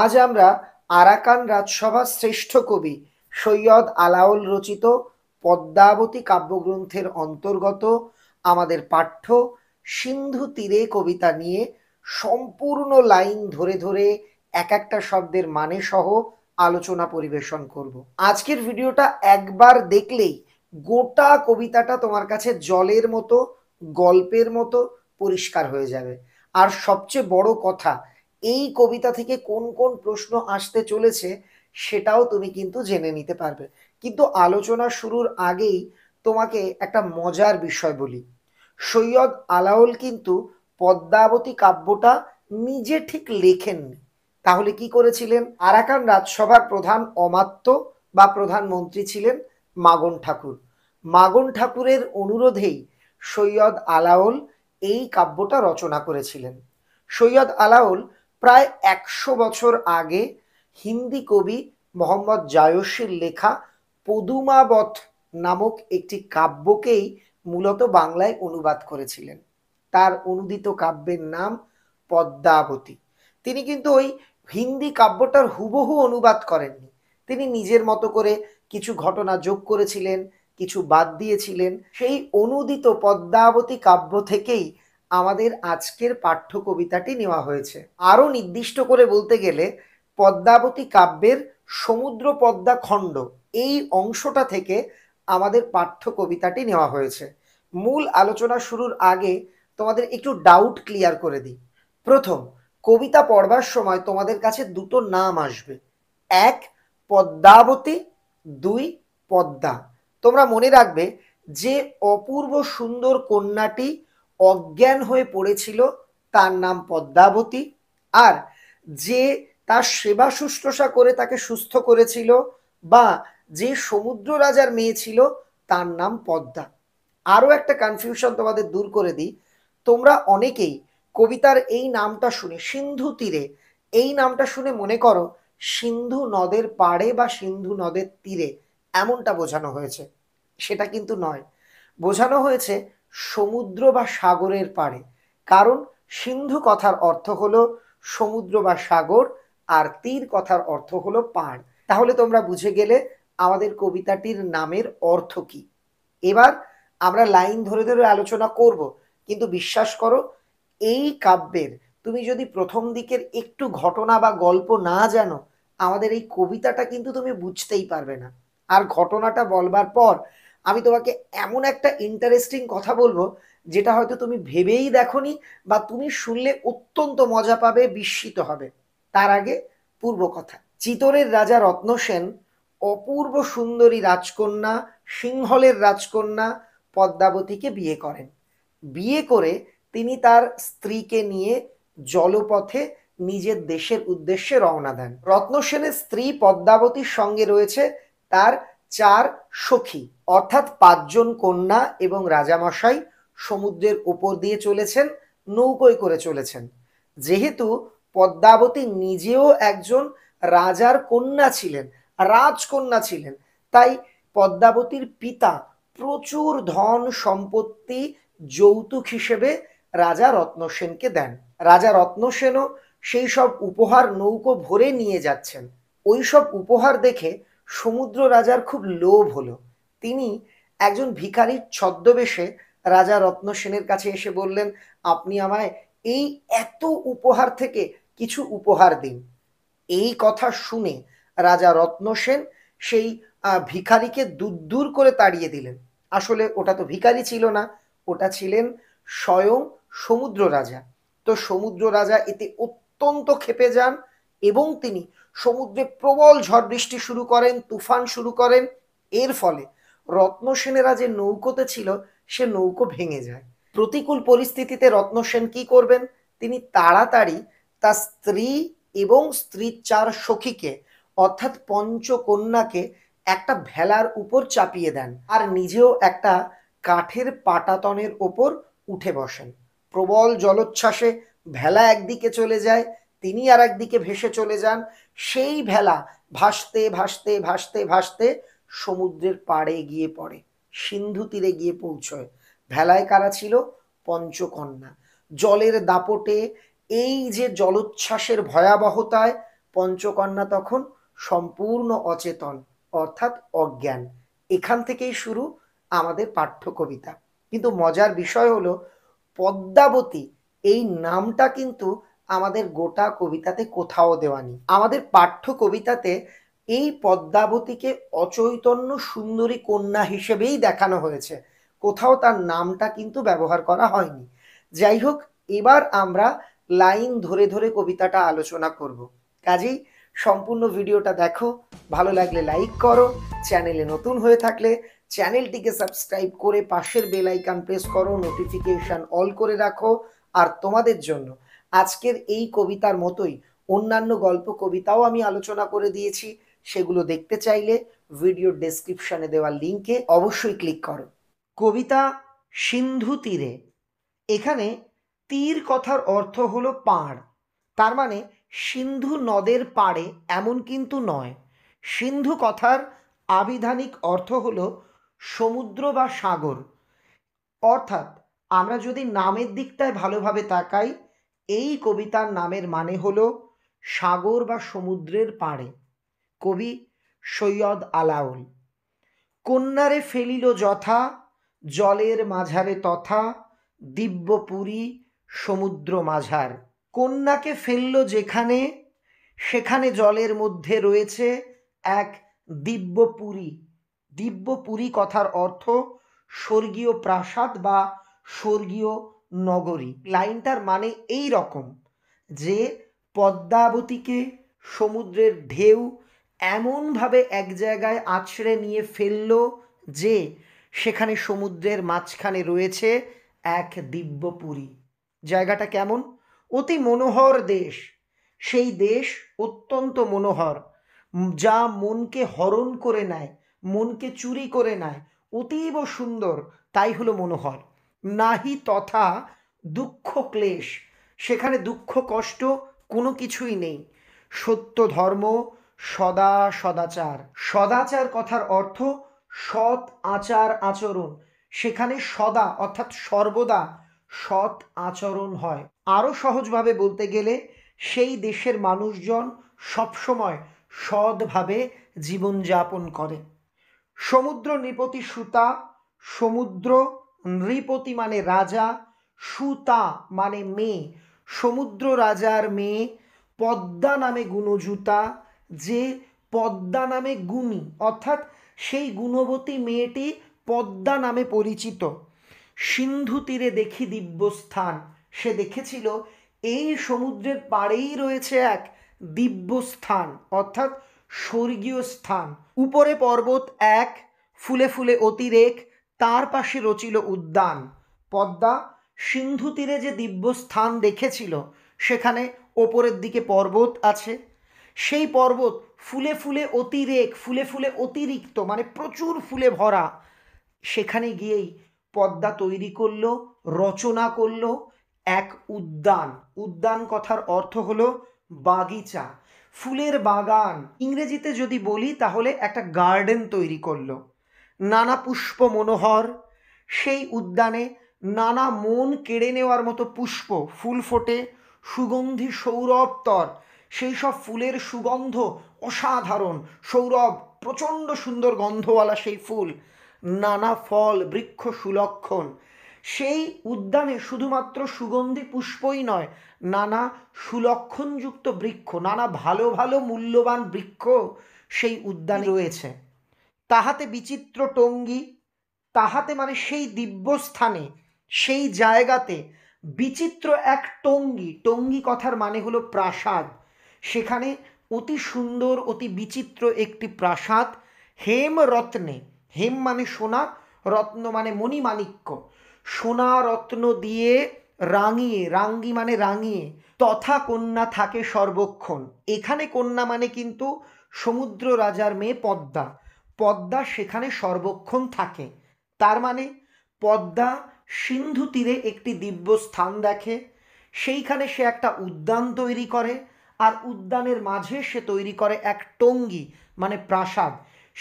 আজ আমরা আরাকান রাজসভার শ্রেষ্ঠ কবি সৈয়দ আলাউল রচিত পদ্মাবতী কাব্যগ্রন্থের অন্তর্গত আমাদের পাঠ্য সিন্ধু তীরে কবিতা নিয়ে সম্পূর্ণ লাইন ধরে ধরে এক একটা শব্দের মানে সহ আলোচনা পরিবেশন করব আজকের ভিডিওটা একবার দেখলেই গোটা কবিতাটা তোমার কাছে জলের মতো গল্পের মতো পরিষ্কার হয়ে যাবে আর সবচেয়ে বড় কথা এই কবিতা থেকে কোন কোন প্রশ্ন আসতে চলেছে সেটাও তুমি কিন্তু জেনে নিতে পারবে কিন্তু আলোচনা শুরুর আগেই তোমাকে একটা মজার বিষয় বলি সৈয়দ আলাউল কিন্তু পদ্মাবতী কাব্যটা নিজে ঠিক লেখেননি তাহলে কি করেছিলেন আরাকান রাজসভার প্রধান অমাত্য বা প্রধানমন্ত্রী ছিলেন মাগন ঠাকুর মাগন ঠাকুরের অনুরোধেই সৈয়দ আলাউল এই কাব্যটা রচনা করেছিলেন সৈয়দ আলাউল প্রায় একশো বছর আগে হিন্দি কবি মোহাম্মদ জায়সির লেখা পদুমাবত নামক একটি কাব্যকেই মূলত বাংলায় অনুবাদ করেছিলেন তার অনুদিত কাব্যের নাম পদ্মাবতী তিনি কিন্তু ওই হিন্দি কাব্যটার হুবহু অনুবাদ করেননি তিনি নিজের মতো করে কিছু ঘটনা যোগ করেছিলেন কিছু বাদ দিয়েছিলেন সেই অনুদিত পদ্মাবতী কাব্য থেকেই আমাদের আজকের পাঠ্য কবিতাটি নেওয়া হয়েছে আরও নির্দিষ্ট করে বলতে গেলে পদ্মাবতী কাব্যের সমুদ্র পদ্মা খণ্ড এই অংশটা থেকে আমাদের পাঠ্য কবিতাটি নেওয়া হয়েছে মূল আলোচনা শুরুর আগে তোমাদের একটু ডাউট ক্লিয়ার করে দিই প্রথম কবিতা পড়বার সময় তোমাদের কাছে দুটো নাম আসবে এক পদ্মাবতী দুই পদ্মা তোমরা মনে রাখবে যে অপূর্ব সুন্দর কন্যাটি অজ্ঞান হয়ে পড়েছিল তার নাম পদ্মাবতী আর যে তার সেবা শুশ্রূষা করে তাকে সুস্থ করেছিল বা যে সমুদ্র রাজার মেয়ে ছিল তার নাম পদ্মা আরও একটা কনফিউশন তোমাদের দূর করে দিই তোমরা অনেকেই কবিতার এই নামটা শুনে সিন্ধু তীরে এই নামটা শুনে মনে করো সিন্ধু নদের পাড়ে বা সিন্ধু নদের তীরে এমনটা বোঝানো হয়েছে সেটা কিন্তু নয় বোঝানো হয়েছে সমুদ্র বা সাগরের পাড়ে কারণ সিন্ধু কথার অর্থ হলো সমুদ্র বা সাগর আর তীর কথার অর্থ হলো পাড় তাহলে তোমরা বুঝে গেলে আমাদের কবিতাটির নামের অর্থ কি এবার আমরা লাইন ধরে ধরে আলোচনা করব কিন্তু বিশ্বাস করো এই কাব্যের তুমি যদি প্রথম দিকের একটু ঘটনা বা গল্প না জানো আমাদের এই কবিতাটা কিন্তু তুমি বুঝতেই পারবে না আর ঘটনাটা বলবার পর আমি তোমাকে এমন একটা ইন্টারেস্টিং কথা বলবো যেটা হয়তো তুমি ভেবেই দেখনি বা তুমি শুনলে অত্যন্ত মজা পাবে বিস্মিত হবে তার আগে পূর্ব কথা চিতরের রাজা রত্নসেন অপূর্ব সুন্দরী রাজকন্যা সিংহলের রাজকন্যা পদ্মাবতীকে বিয়ে করেন বিয়ে করে তিনি তার স্ত্রীকে নিয়ে জলপথে নিজের দেশের উদ্দেশ্যে রওনা দেন রত্নসেনের স্ত্রী পদ্মাবতীর সঙ্গে রয়েছে তার চার সখী অর্থাৎ পাঁচজন কন্যা এবং রাজামশাই সমুদ্রের ওপর দিয়ে চলেছেন নৌকোয় করে চলেছেন যেহেতু পদ্মাবতী নিজেও একজন রাজার কন্যা ছিলেন রাজকন্যা ছিলেন তাই পদ্মাবতীর পিতা প্রচুর ধন সম্পত্তি যৌতুক হিসেবে রাজা রত্নসেনকে দেন রাজা রত্নসেনও সেই সব উপহার নৌকো ভরে নিয়ে যাচ্ছেন ওই সব উপহার দেখে সমুদ্র রাজার খুব লোভ হলো তিনি একজন ভিকারীর ছদ্মবেশে রাজা রত্নসেনের কাছে এসে বললেন আপনি আমায় এই এত উপহার থেকে কিছু উপহার দিন এই কথা শুনে রাজা রত্নসেন সেই ভিখারিকে দূর করে তাড়িয়ে দিলেন আসলে ওটা তো ভিখারি ছিল না ওটা ছিলেন স্বয়ং সমুদ্র রাজা তো সমুদ্র রাজা এতে অত্যন্ত ক্ষেপে যান এবং তিনি সমুদ্রে প্রবল ঝড় বৃষ্টি শুরু করেন তুফান শুরু করেন এর ফলে রত্নসেনেরা যে নৌকোতে ছিল সে নৌকো ভেঙে যায় প্রতিকূল পরিস্থিতিতে রত্নসেন কি করবেন তিনি তাড়াতাড়ি তার স্ত্রী এবং স্ত্রীর চার সখীকে অর্থাৎ পঞ্চকন্যাকে একটা ভেলার উপর চাপিয়ে দেন আর নিজেও একটা কাঠের পাটাতনের ওপর উঠে বসেন প্রবল জলোচ্ছ্বাসে ভেলা একদিকে চলে যায় তিনি আর একদিকে ভেসে চলে যান সেই ভেলা ভাসতে ভাসতে ভাসতে ভাসতে সমুদ্রের পাড়ে গিয়ে পড়ে সিন্ধু তীরে গিয়ে পৌঁছয় ভেলায় কারা ছিল পঞ্চকন্যা জলের দাপটে এই যে জলোচ্ছ্বাসের ভয়াবহতায় পঞ্চকন্যা তখন সম্পূর্ণ অচেতন অর্থাৎ অজ্ঞান এখান থেকেই শুরু আমাদের পাঠ্য কবিতা কিন্তু মজার বিষয় হলো পদ্মাবতী এই নামটা কিন্তু আমাদের গোটা কবিতাতে কোথাও দেওয়া নেই আমাদের পাঠ্য কবিতাতে এই পদ্মাবতীকে অচৈতন্য সুন্দরী কন্যা হিসেবেই দেখানো হয়েছে কোথাও তার নামটা কিন্তু ব্যবহার করা হয়নি যাই হোক এবার আমরা লাইন ধরে ধরে কবিতাটা আলোচনা করব কাজেই সম্পূর্ণ ভিডিওটা দেখো ভালো লাগলে লাইক করো চ্যানেলে নতুন হয়ে থাকলে চ্যানেলটিকে সাবস্ক্রাইব করে পাশের বেল আইকন প্রেস করো নোটিফিকেশন অল করে রাখো আর তোমাদের জন্য আজকের এই কবিতার মতোই অন্যান্য গল্প কবিতাও আমি আলোচনা করে দিয়েছি সেগুলো দেখতে চাইলে ভিডিও ডেসক্রিপশানে দেওয়া লিঙ্কে অবশ্যই ক্লিক করো কবিতা সিন্ধু তীরে এখানে তীর কথার অর্থ হলো পাড় তার মানে সিন্ধু নদের পাড়ে এমন কিন্তু নয় সিন্ধু কথার আবিধানিক অর্থ হলো সমুদ্র বা সাগর অর্থাৎ আমরা যদি নামের দিকটায় ভালোভাবে তাকাই এই কবিতার নামের মানে হল সাগর বা সমুদ্রের পাড়ে কবি সৈয়দ আলাউল কন্যারে ফেলিল যথা জলের মাঝারে তথা দিব্যপুরী সমুদ্র মাঝার কন্যাকে ফেলল যেখানে সেখানে জলের মধ্যে রয়েছে এক দিব্যপুরী দিব্যপুরী কথার অর্থ স্বর্গীয় প্রাসাদ বা স্বর্গীয় নগরী লাইনটার মানে এই রকম যে পদ্মাবতীকে সমুদ্রের ঢেউ এমনভাবে এক জায়গায় আছড়ে নিয়ে ফেলল যে সেখানে সমুদ্রের মাঝখানে রয়েছে এক দিব্যপুরী জায়গাটা কেমন অতি মনোহর দেশ সেই দেশ অত্যন্ত মনোহর যা মনকে হরণ করে নেয় মনকে চুরি করে নেয় অতীব সুন্দর তাই হলো মনোহর নাহি তথা দুঃখ ক্লেশ সেখানে দুঃখ কষ্ট কোনো কিছুই নেই সত্য ধর্ম সদা সদাচার সদাচার কথার অর্থ সৎ আচার আচরণ সেখানে সদা অর্থাৎ সর্বদা সৎ আচরণ হয় আরও সহজভাবে বলতে গেলে সেই দেশের মানুষজন সবসময় সৎভাবে জীবনযাপন করে সমুদ্র নিপতি সুতা সমুদ্র নৃপতি মানে রাজা সুতা মানে মেয়ে সমুদ্র রাজার মেয়ে পদ্মা নামে গুণজুতা যে পদ্মা নামে গুণী অর্থাৎ সেই গুণবতী মেয়েটি পদ্মা নামে পরিচিত সিন্ধু তীরে দেখি দিব্যস্থান সে দেখেছিল এই সমুদ্রের পাড়েই রয়েছে এক দিব্যস্থান অর্থাৎ স্বর্গীয় স্থান উপরে পর্বত এক ফুলে ফুলে অতিরেক তার পাশে রচিল উদ্যান পদ্মা সিন্ধু তীরে যে দিব্য স্থান দেখেছিল সেখানে ওপরের দিকে পর্বত আছে সেই পর্বত ফুলে ফুলে অতিরেক ফুলে ফুলে অতিরিক্ত মানে প্রচুর ফুলে ভরা সেখানে গিয়েই পদ্মা তৈরি করল রচনা করল এক উদ্যান উদ্যান কথার অর্থ হলো বাগিচা ফুলের বাগান ইংরেজিতে যদি বলি তাহলে একটা গার্ডেন তৈরি করলো নানা পুষ্প মনোহর সেই উদ্যানে নানা মন কেড়ে নেওয়ার মতো পুষ্প ফুল ফোটে সুগন্ধি সৌরভ তর সেই সব ফুলের সুগন্ধ অসাধারণ সৌরভ প্রচণ্ড সুন্দর গন্ধওয়ালা সেই ফুল নানা ফল বৃক্ষ সুলক্ষণ সেই উদ্যানে শুধুমাত্র সুগন্ধি পুষ্পই নয় নানা সুলক্ষণযুক্ত বৃক্ষ নানা ভালো ভালো মূল্যবান বৃক্ষ সেই উদ্যানে রয়েছে তাহাতে বিচিত্র টঙ্গি তাহাতে মানে সেই দিব্যস্থানে সেই জায়গাতে বিচিত্র এক টঙ্গি টঙ্গি কথার মানে হলো প্রাসাদ সেখানে অতি সুন্দর অতি বিচিত্র একটি প্রাসাদ হেম রত্নে হেম মানে সোনা রত্ন মানে মণিমাণিক্য সোনা রত্ন দিয়ে রাঙিয়ে রাঙ্গি মানে রাঙিয়ে তথা কন্যা থাকে সর্বক্ষণ এখানে কন্যা মানে কিন্তু সমুদ্র রাজার মেয়ে পদ্মা পদ্মা সেখানে সর্বক্ষণ থাকে তার মানে পদ্মা সিন্ধু তীরে একটি দিব্য স্থান দেখে সেইখানে সে একটা উদ্যান তৈরি করে আর উদ্যানের মাঝে সে তৈরি করে এক টঙ্গি মানে প্রাসাদ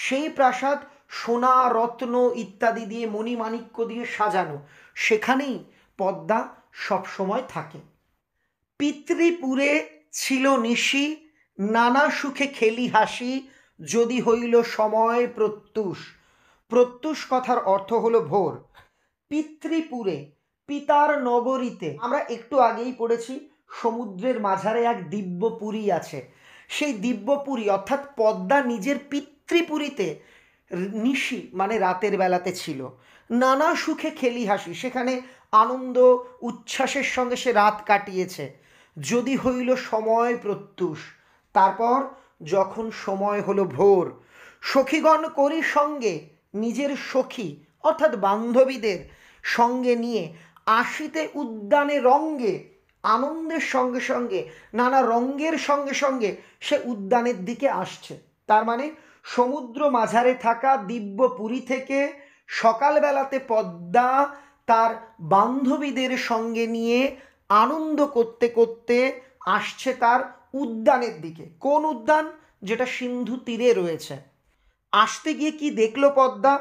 সেই প্রাসাদ সোনা রত্ন ইত্যাদি দিয়ে মণিমাণিক্য দিয়ে সাজানো সেখানেই পদ্মা সবসময় থাকে পিতৃপুরে ছিল নিশি নানা সুখে খেলি হাসি যদি হইল সময় প্রত্যুষ প্রত্যুষ কথার অর্থ হলো ভোর পিতৃপুরে পিতার নগরীতে আমরা একটু আগেই পড়েছি সমুদ্রের মাঝারে এক দিব্যপুরী আছে সেই দিব্যপুরী অর্থাৎ পদ্মা নিজের পিতৃপুরীতে নিশি মানে রাতের বেলাতে ছিল নানা সুখে খেলি হাসি সেখানে আনন্দ উচ্ছ্বাসের সঙ্গে সে রাত কাটিয়েছে যদি হইল সময় প্রত্যুষ তারপর যখন সময় হলো ভোর সখীগণ করি সঙ্গে নিজের সখী অর্থাৎ বান্ধবীদের সঙ্গে নিয়ে আসিতে উদ্যানে রঙ্গে আনন্দের সঙ্গে সঙ্গে নানা রঙ্গের সঙ্গে সঙ্গে সে উদ্যানের দিকে আসছে তার মানে সমুদ্র মাঝারে থাকা দিব্য পুরী থেকে সকালবেলাতে পদ্মা তার বান্ধবীদের সঙ্গে নিয়ে আনন্দ করতে করতে আসছে তার উদ্যানের দিকে কোন উদ্যান যেটা সিন্ধু তীরে রয়েছে আসতে গিয়ে কি দেখলো পদ্মা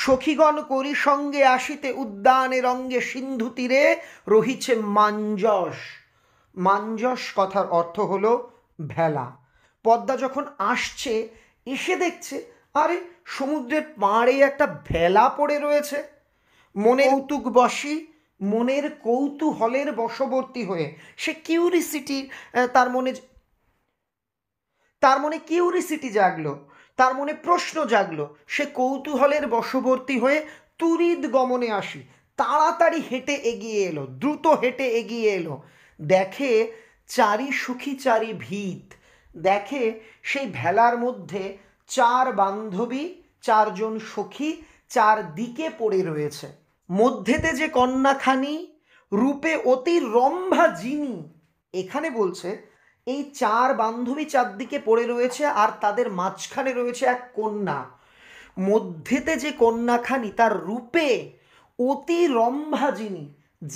সখীগণ করি সঙ্গে আসিতে উদ্যানে রঙ্গে সিন্ধু তীরে রহিছে মাঞ্জস মাঞ্জস কথার অর্থ হলো ভেলা পদ্মা যখন আসছে এসে দেখছে আরে সমুদ্রের পাড়ে একটা ভেলা পড়ে রয়েছে মনে উতুক বসি মনের কৌতূহলের বশবর্তী হয়ে সে কিউরিসিটি তার মনে তার মনে কিউরিসিটি জাগলো তার মনে প্রশ্ন জাগলো সে কৌতূহলের বশবর্তী হয়ে তুরিদ গমনে আসি তাড়াতাড়ি হেঁটে এগিয়ে এলো দ্রুত হেঁটে এগিয়ে এলো দেখে চারি সুখী চারি ভিত দেখে সেই ভেলার মধ্যে চার বান্ধবী চারজন সখী চারদিকে পড়ে রয়েছে মধ্যেতে যে কন্যাখানি রূপে অতি রম্ভা যিনি এখানে বলছে এই চার বান্ধবী চারদিকে পড়ে রয়েছে আর তাদের মাঝখানে রয়েছে এক কন্যা মধ্যেতে যে কন্যাখানি তার রূপে অতি রম্ভা যিনি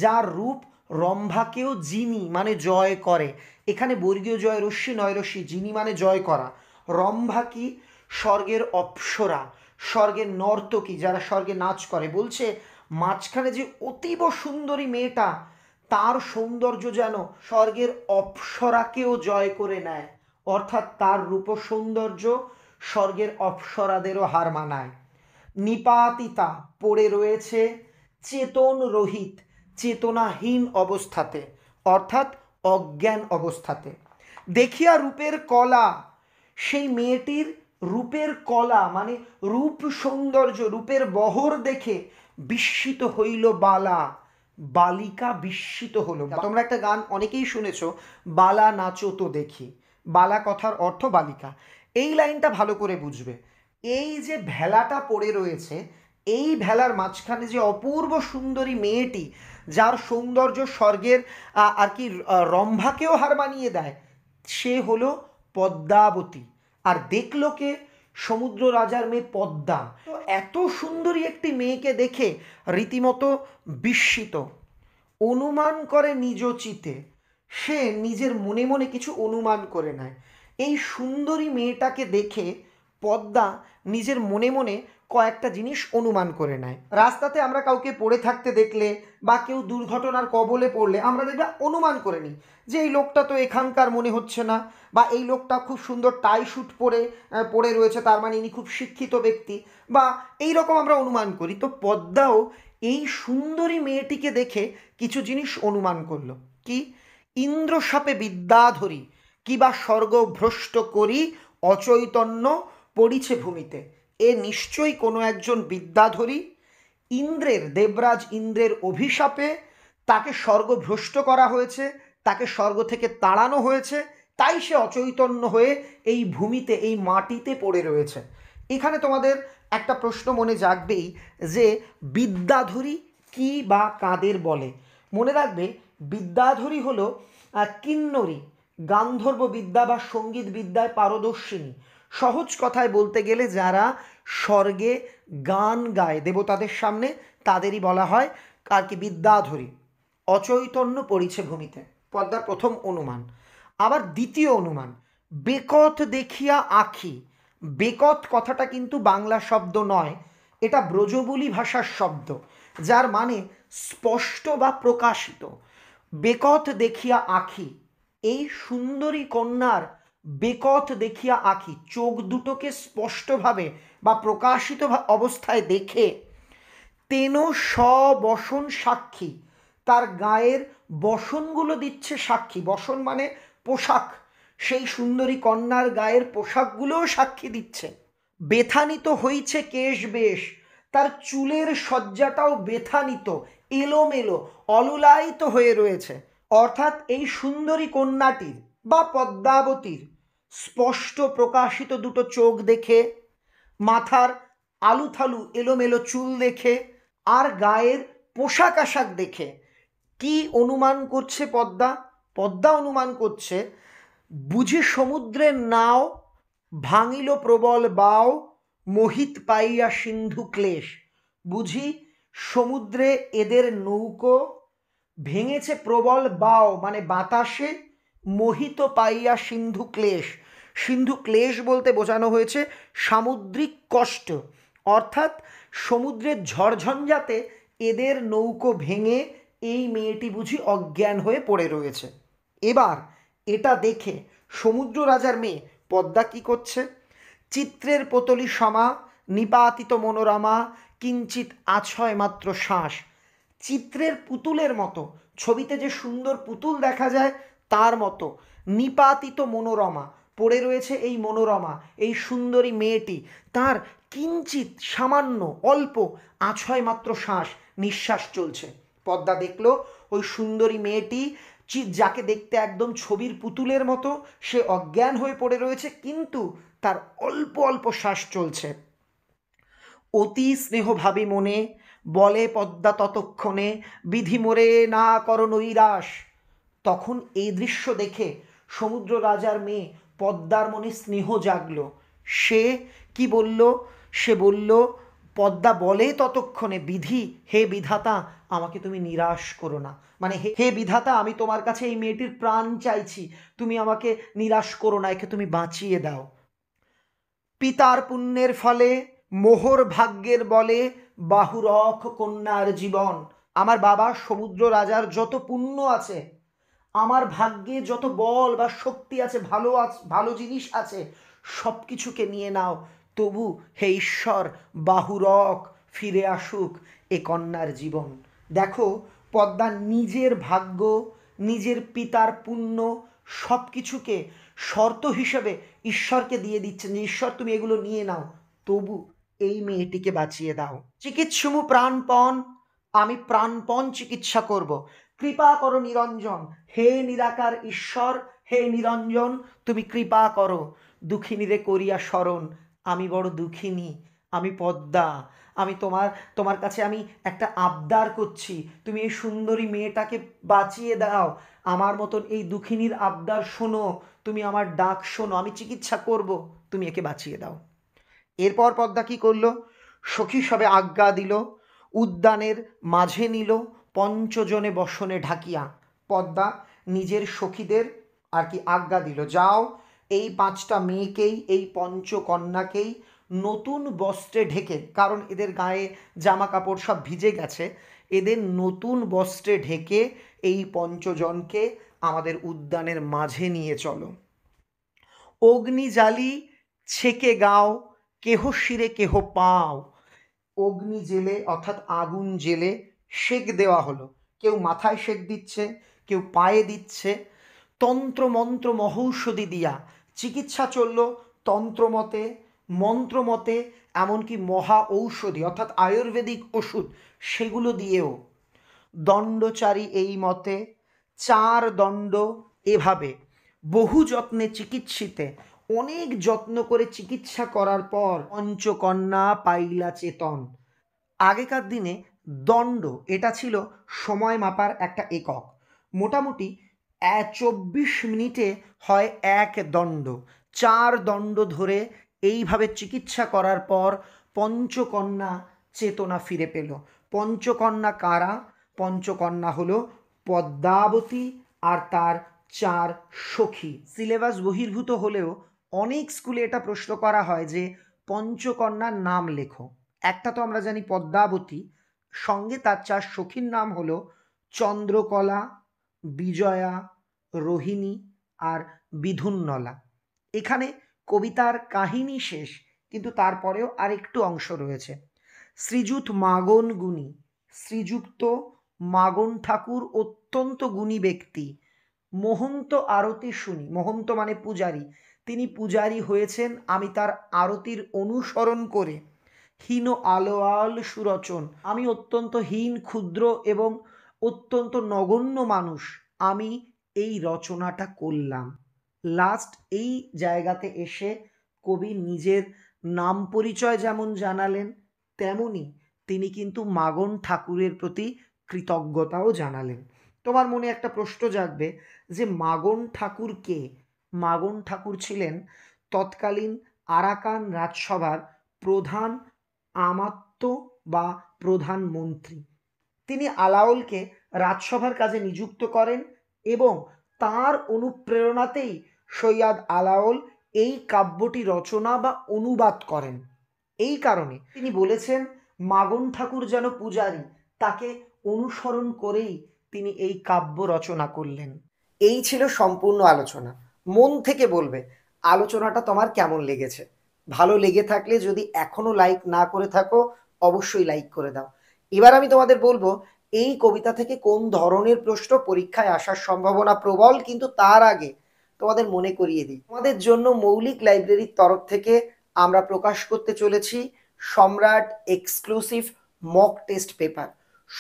যার রূপ রম্ভাকেও যিনি মানে জয় করে এখানে বর্গীয় জয় রশ্মি নয় রশ্মি যিনি মানে জয় করা রম্ভা কি স্বর্গের অপ্সরা স্বর্গের নর্তকী যারা স্বর্গে নাচ করে বলছে মাঝখানে যে অতীব সুন্দরী মেয়েটা তার সৌন্দর্য যেন স্বর্গের অপ্সরাকেও জয় করে নেয় অর্থাৎ তার রূপ সৌন্দর্য স্বর্গের অপ্সরাদেরও হার মানায় নিপাতিতা পড়ে রয়েছে চেতন রহিত চেতনাহীন অবস্থাতে অর্থাৎ অজ্ঞান অবস্থাতে দেখিয়া রূপের কলা সেই মেয়েটির রূপের কলা মানে রূপ সৌন্দর্য রূপের বহর দেখে বিস্মিত হইল বালা বালিকা বিস্মিত হলো তোমরা একটা গান অনেকেই শুনেছ বালা নাচো তো দেখি বালা কথার অর্থ বালিকা এই লাইনটা ভালো করে বুঝবে এই যে ভেলাটা পড়ে রয়েছে এই ভেলার মাঝখানে যে অপূর্ব সুন্দরী মেয়েটি যার সৌন্দর্য স্বর্গের আর কি রম্ভাকেও হার মানিয়ে দেয় সে হলো পদ্মাবতী আর দেখলো কে সমুদ্র রাজার মেয়ে পদ্মা তো এত সুন্দরী একটি মেয়েকে দেখে রীতিমতো বিস্মিত অনুমান করে নিজ চিতে সে নিজের মনে মনে কিছু অনুমান করে নেয় এই সুন্দরী মেয়েটাকে দেখে পদ্মা নিজের মনে মনে কয়েকটা জিনিস অনুমান করে নেয় রাস্তাতে আমরা কাউকে পড়ে থাকতে দেখলে বা কেউ দুর্ঘটনার কবলে পড়লে আমরা দেখবে অনুমান করে নিই যে এই লোকটা তো এখানকার মনে হচ্ছে না বা এই লোকটা খুব সুন্দর টাই শ্যুট পরে পড়ে রয়েছে তার মানে ইনি খুব শিক্ষিত ব্যক্তি বা এই রকম আমরা অনুমান করি তো পদ্মাও এই সুন্দরী মেয়েটিকে দেখে কিছু জিনিস অনুমান করলো কি ইন্দ্রসাপে বিদ্যাধরী কিবা স্বর্গভ্রষ্ট করি অচৈতন্য পড়িছে ভূমিতে এ নিশ্চয়ই কোনো একজন বিদ্যাধরী ইন্দ্রের দেবরাজ ইন্দ্রের অভিশাপে তাকে স্বর্গ ভ্রষ্ট করা হয়েছে তাকে স্বর্গ থেকে তাড়ানো হয়েছে তাই সে অচৈতন্য হয়ে এই ভূমিতে এই মাটিতে পড়ে রয়েছে এখানে তোমাদের একটা প্রশ্ন মনে জাগবেই যে বিদ্যাধরী কি বা কাদের বলে মনে রাখবে বিদ্যাধরী হলো কিন্নরী গান্ধর্ব বিদ্যা বা সঙ্গীত বিদ্যায় পারদর্শিনী সহজ কথায় বলতে গেলে যারা স্বর্গে গান গায় দেবতাদের সামনে তাদেরই বলা হয় আর কি বিদ্যাধরী অচৈতন্য পড়িছে ভূমিতে পদ্মার প্রথম অনুমান আবার দ্বিতীয় অনুমান বেকথ দেখিয়া আখি বেকথ কথাটা কিন্তু বাংলা শব্দ নয় এটা ব্রজবুলি ভাষার শব্দ যার মানে স্পষ্ট বা প্রকাশিত বেকথ দেখিয়া আখি এই সুন্দরী কন্যার বেকথ দেখিয়া আঁকি চোখ দুটোকে স্পষ্টভাবে বা প্রকাশিত অবস্থায় দেখে তেন সবসন সাক্ষী তার গায়ের বসনগুলো দিচ্ছে সাক্ষী বসন মানে পোশাক সেই সুন্দরী কন্যার গায়ের পোশাকগুলোও সাক্ষী দিচ্ছে বেথানিত হইছে কেশ বেশ তার চুলের শয্যাটাও বেথানিত এলোমেলো অলুলায়িত হয়ে রয়েছে অর্থাৎ এই সুন্দরী কন্যাটির বা পদ্মাবতীর স্পষ্ট প্রকাশিত দুটো চোখ দেখে মাথার আলুথালু এলোমেলো চুল দেখে আর গায়ের পোশাক আশাক দেখে কি অনুমান করছে পদ্মা পদ্মা অনুমান করছে বুঝি সমুদ্রের নাও ভাঙিল প্রবল বাও মোহিত পাইয়া সিন্ধু ক্লেশ বুঝি সমুদ্রে এদের নৌকো ভেঙেছে প্রবল বাও মানে বাতাসে মোহিত পাইয়া সিন্ধু ক্লেশ সিন্ধু ক্লেশ বলতে বোঝানো হয়েছে সামুদ্রিক কষ্ট অর্থাৎ সমুদ্রের ঝড়ঝঞ্ঝাতে এদের নৌকো ভেঙে এই মেয়েটি বুঝি অজ্ঞান হয়ে পড়ে রয়েছে এবার এটা দেখে সমুদ্র রাজার মেয়ে পদ্মা কী করছে চিত্রের পোতলি সমা নিপাতিত মনোরমা কিঞ্চিত আছয় মাত্র শ্বাস চিত্রের পুতুলের মতো ছবিতে যে সুন্দর পুতুল দেখা যায় তার মতো নিপাতিত মনোরমা পড়ে রয়েছে এই মনোরমা এই সুন্দরী মেয়েটি তার কিঞ্চিত সামান্য অল্প আছয় মাত্র শ্বাস নিঃশ্বাস চলছে পদ্মা দেখলো ওই সুন্দরী মেয়েটি যাকে দেখতে একদম ছবির পুতুলের মতো সে অজ্ঞান হয়ে পড়ে রয়েছে কিন্তু তার অল্প অল্প শ্বাস চলছে অতি স্নেহভাবী মনে বলে পদ্মা ততক্ষণে বিধি মোরে না কর নৈরাশ তখন এই দৃশ্য দেখে সমুদ্র রাজার মেয়ে পদ্মার মনে স্নেহ জাগল সে কি বলল সে বলল পদ্মা বলে ততক্ষণে বিধি হে বিধাতা আমাকে তুমি নিরাশ করো না মানে হে বিধাতা আমি তোমার কাছে এই মেয়েটির প্রাণ চাইছি তুমি আমাকে নিরাশ করো না একে তুমি বাঁচিয়ে দাও পিতার পুণ্যের ফলে মোহর ভাগ্যের বলে বাহুরক কন্যার জীবন আমার বাবা সমুদ্র রাজার যত পুণ্য আছে আমার ভাগ্যে যত বল বা শক্তি আছে ভালো ভালো জিনিস আছে সব কিছুকে নিয়ে নাও তবু হে ঈশ্বর বাহুরক ফিরে আসুক এ কন্যার জীবন দেখো পদ্মা নিজের ভাগ্য নিজের পিতার পুণ্য সব কিছুকে শর্ত হিসেবে ঈশ্বরকে দিয়ে দিচ্ছেন যে ঈশ্বর তুমি এগুলো নিয়ে নাও তবু এই মেয়েটিকে বাঁচিয়ে দাও চিকিৎসমূহ প্রাণপণ আমি প্রাণপণ চিকিৎসা করব কৃপা করো নিরঞ্জন হে নিরাকার ঈশ্বর হে নিরঞ্জন তুমি কৃপা করো দুঃখিনীরে করিয়া স্মরণ আমি বড় দুঃখিনী আমি পদ্মা আমি তোমার তোমার কাছে আমি একটা আবদার করছি তুমি এই সুন্দরী মেয়েটাকে বাঁচিয়ে দাও আমার মতন এই দুঃখিনীর আবদার শোনো তুমি আমার ডাক শোনো আমি চিকিৎসা করব তুমি একে বাঁচিয়ে দাও এরপর পদ্মা কী করলো সখী সবে আজ্ঞা দিল উদ্যানের মাঝে নিল পঞ্চজনে বসনে ঢাকিয়া পদ্মা নিজের সখীদের আর কি আজ্ঞা দিল যাও এই পাঁচটা মেয়েকেই এই পঞ্চকন্যাকেই নতুন বস্ত্রে ঢেকে কারণ এদের গায়ে জামা কাপড় সব ভিজে গেছে এদের নতুন বস্ত্রে ঢেকে এই পঞ্চজনকে আমাদের উদ্যানের মাঝে নিয়ে চলো অগ্নি জালি ছেকে গাও কেহ শিরে কেহ পাও অগ্নি জেলে অর্থাৎ আগুন জেলে শেক দেওয়া হলো কেউ মাথায় শেক দিচ্ছে কেউ পায়ে দিচ্ছে তন্ত্রমন্ত্র মহৌষধি দিয়া চিকিৎসা চলল তন্ত্রমতে মন্ত্রমতে এমনকি মহা ঔষধি অর্থাৎ আয়ুর্বেদিক ওষুধ সেগুলো দিয়েও দণ্ডচারী এই মতে চার দণ্ড এভাবে বহু যত্নে চিকিৎসিতে অনেক যত্ন করে চিকিৎসা করার পর পঞ্চকন্যা পাইলা চেতন আগেকার দিনে দণ্ড এটা ছিল সময় মাপার একটা একক মোটামুটি চব্বিশ মিনিটে হয় এক দণ্ড চার দণ্ড ধরে এইভাবে চিকিৎসা করার পর পঞ্চকন্যা চেতনা ফিরে পেল পঞ্চকন্যা কারা পঞ্চকন্যা হল পদ্মাবতী আর তার চার সখী সিলেবাস বহির্ভূত হলেও অনেক স্কুলে এটা প্রশ্ন করা হয় যে পঞ্চকন্যার নাম লেখো একটা তো আমরা জানি পদ্মাবতী সঙ্গে তার চার সখীর নাম হলো চন্দ্রকলা বিজয়া রোহিণী আর বিধুন্নলা এখানে কবিতার কাহিনী শেষ কিন্তু তারপরেও আরেকটু অংশ রয়েছে শ্রীযুত মাগন গুণী শ্রীযুক্ত মাগন ঠাকুর অত্যন্ত গুণী ব্যক্তি মহন্ত আরতি শুনি মহন্ত মানে পূজারী তিনি পূজারী হয়েছেন আমি তার আরতির অনুসরণ করে হীন আলোয়াল সুরচন আমি অত্যন্ত হীন ক্ষুদ্র এবং অত্যন্ত নগণ্য মানুষ আমি এই রচনাটা করলাম লাস্ট এই জায়গাতে এসে কবি নিজের নাম পরিচয় যেমন জানালেন তেমনি তিনি কিন্তু মাগন ঠাকুরের প্রতি কৃতজ্ঞতাও জানালেন তোমার মনে একটা প্রশ্ন জাগবে যে মাগন ঠাকুর কে মাগন ঠাকুর ছিলেন তৎকালীন আরাকান রাজসভার প্রধান আমাত্ম বা প্রধানমন্ত্রী তিনি আলাওলকে রাজসভার কাজে নিযুক্ত করেন এবং তার অনুপ্রেরণাতেই সৈয়াদ আলাওল এই কাব্যটি রচনা বা অনুবাদ করেন এই কারণে তিনি বলেছেন মাগন ঠাকুর যেন পূজারী তাকে অনুসরণ করেই তিনি এই কাব্য রচনা করলেন এই ছিল সম্পূর্ণ আলোচনা মন থেকে বলবে আলোচনাটা তোমার কেমন লেগেছে ভালো লেগে থাকলে যদি এখনো লাইক না করে থাকো অবশ্যই লাইক করে দাও এবার আমি তোমাদের বলবো এই কবিতা থেকে কোন ধরনের প্রশ্ন পরীক্ষায় আসার সম্ভাবনা প্রবল কিন্তু তার আগে তোমাদের মনে করিয়ে দিই তোমাদের জন্য মৌলিক লাইব্রেরির তরফ থেকে আমরা প্রকাশ করতে চলেছি সম্রাট এক্সক্লুসিভ মক টেস্ট পেপার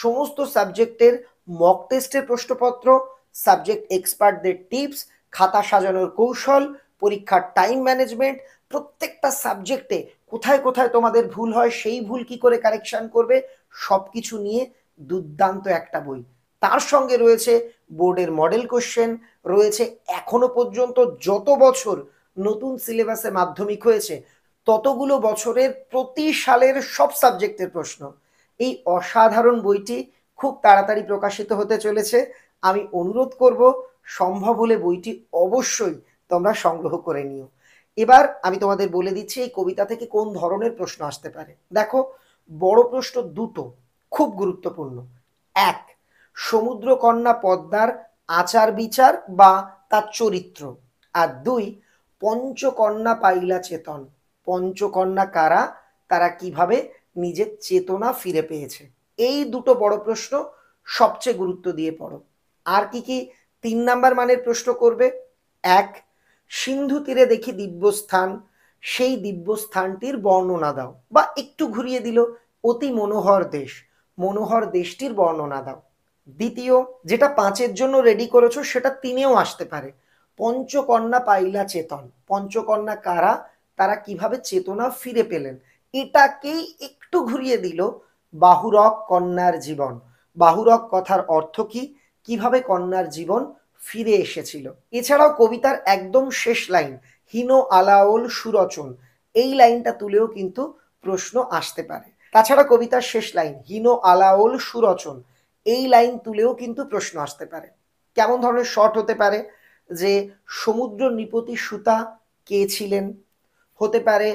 সমস্ত সাবজেক্টের মক টেস্টের প্রশ্নপত্র সাবজেক্ট এক্সপার্টদের টিপস খাতা সাজানোর কৌশল পরীক্ষার টাইম ম্যানেজমেন্ট প্রত্যেকটা সাবজেক্টে কোথায় কোথায় তোমাদের ভুল হয় সেই ভুল কি করে কারেকশান করবে সব কিছু নিয়ে দুর্দান্ত একটা বই তার সঙ্গে রয়েছে বোর্ডের মডেল কোশ্চেন রয়েছে এখনো পর্যন্ত যত বছর নতুন সিলেবাসে মাধ্যমিক হয়েছে ততগুলো বছরের প্রতি সালের সব সাবজেক্টের প্রশ্ন এই অসাধারণ বইটি খুব তাড়াতাড়ি প্রকাশিত হতে চলেছে আমি অনুরোধ করব সম্ভব হলে বইটি অবশ্যই তোমরা সংগ্রহ করে নিও এবার আমি তোমাদের বলে দিচ্ছি এই কবিতা থেকে কোন ধরনের প্রশ্ন আসতে পারে দেখো বড় প্রশ্ন দুটো খুব গুরুত্বপূর্ণ এক সমুদ্রকন্যা পদ্মার আচার বিচার বা তার চরিত্র আর দুই পঞ্চকন্যা পাইলা চেতন পঞ্চকন্যা কারা তারা কিভাবে নিজের চেতনা ফিরে পেয়েছে এই দুটো বড় প্রশ্ন সবচেয়ে গুরুত্ব দিয়ে পড়ো আর কি কি তিন নাম্বার মানের প্রশ্ন করবে এক সিন্ধু তীরে দেখি দিব্যস্থান সেই দিব্যস্থানটির বর্ণনা দাও বা একটু ঘুরিয়ে দিল অতি মনোহর দেশ মনোহর দেশটির বর্ণনা দাও দ্বিতীয় যেটা পাঁচের জন্য রেডি করেছো সেটা তিনেও আসতে পারে পঞ্চকন্যা পাইলা চেতন পঞ্চকন্যা কারা তারা কিভাবে চেতনা ফিরে পেলেন এটাকেই একটু ঘুরিয়ে দিল বাহুরক কন্যার জীবন বাহুরক কথার অর্থ কি কিভাবে কন্যার জীবন ফিরে এসেছিল এছাড়াও কবিতার একদম শেষ লাইন হীন আলাওল সুরচন এই লাইনটা তুলেও কিন্তু প্রশ্ন আসতে পারে তাছাড়া কবিতার শেষ লাইন হীন আলাওল সুরচন এই লাইন তুলেও কিন্তু প্রশ্ন আসতে পারে কেমন ধরনের শর্ট হতে পারে যে সমুদ্র নৃপতি সুতা কে ছিলেন হতে পারে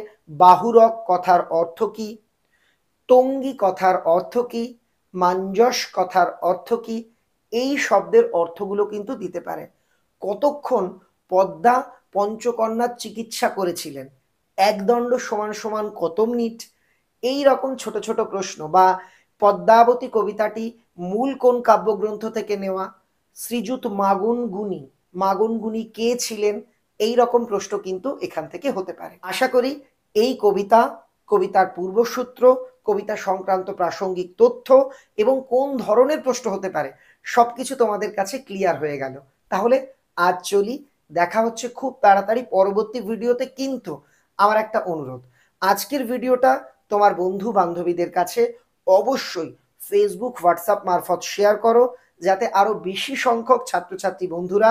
বাহুরক কথার অর্থ কি তঙ্গি কথার অর্থ কি মাঞ্জস কথার অর্থ কী এই শব্দের অর্থগুলো কিন্তু দিতে পারে কতক্ষণ পদ্মা পঞ্চকন্যার চিকিৎসা করেছিলেন একদণ্ড সমান সমান কত মিনিট এই রকম ছোট ছোট প্রশ্ন বা পদ্মাবতী কবিতাটি মূল কোন কাব্যগ্রন্থ থেকে নেওয়া শ্রীযুত মাগুন গুণী মাগুন গুণী কে ছিলেন এই রকম প্রশ্ন কিন্তু এখান থেকে হতে পারে আশা করি এই কবিতা কবিতার পূর্বসূত্র কবিতা সংক্রান্ত প্রাসঙ্গিক তথ্য এবং কোন ধরনের প্রশ্ন হতে পারে সব কিছু তোমাদের কাছে ক্লিয়ার হয়ে গেল তাহলে আজ চলি দেখা হচ্ছে খুব তাড়াতাড়ি পরবর্তী ভিডিওতে কিন্তু আমার একটা অনুরোধ আজকের ভিডিওটা তোমার বন্ধু বান্ধবীদের কাছে অবশ্যই ফেসবুক হোয়াটসঅ্যাপ মারফত শেয়ার করো যাতে আরও বেশি সংখ্যক ছাত্রছাত্রী বন্ধুরা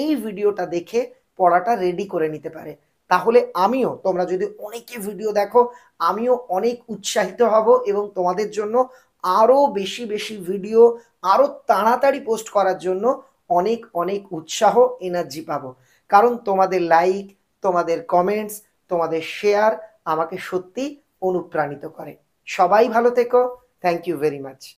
এই ভিডিওটা দেখে পড়াটা রেডি করে নিতে পারে তাহলে আমিও তোমরা যদি অনেকে ভিডিও দেখো আমিও অনেক উৎসাহিত হব এবং তোমাদের জন্য আরও বেশি বেশি ভিডিও আরও তাড়াতাড়ি পোস্ট করার জন্য অনেক অনেক উৎসাহ এনার্জি পাবো কারণ তোমাদের লাইক তোমাদের কমেন্টস তোমাদের শেয়ার আমাকে সত্যি অনুপ্রাণিত করে সবাই ভালো থেকো থ্যাংক ইউ ভেরি মাচ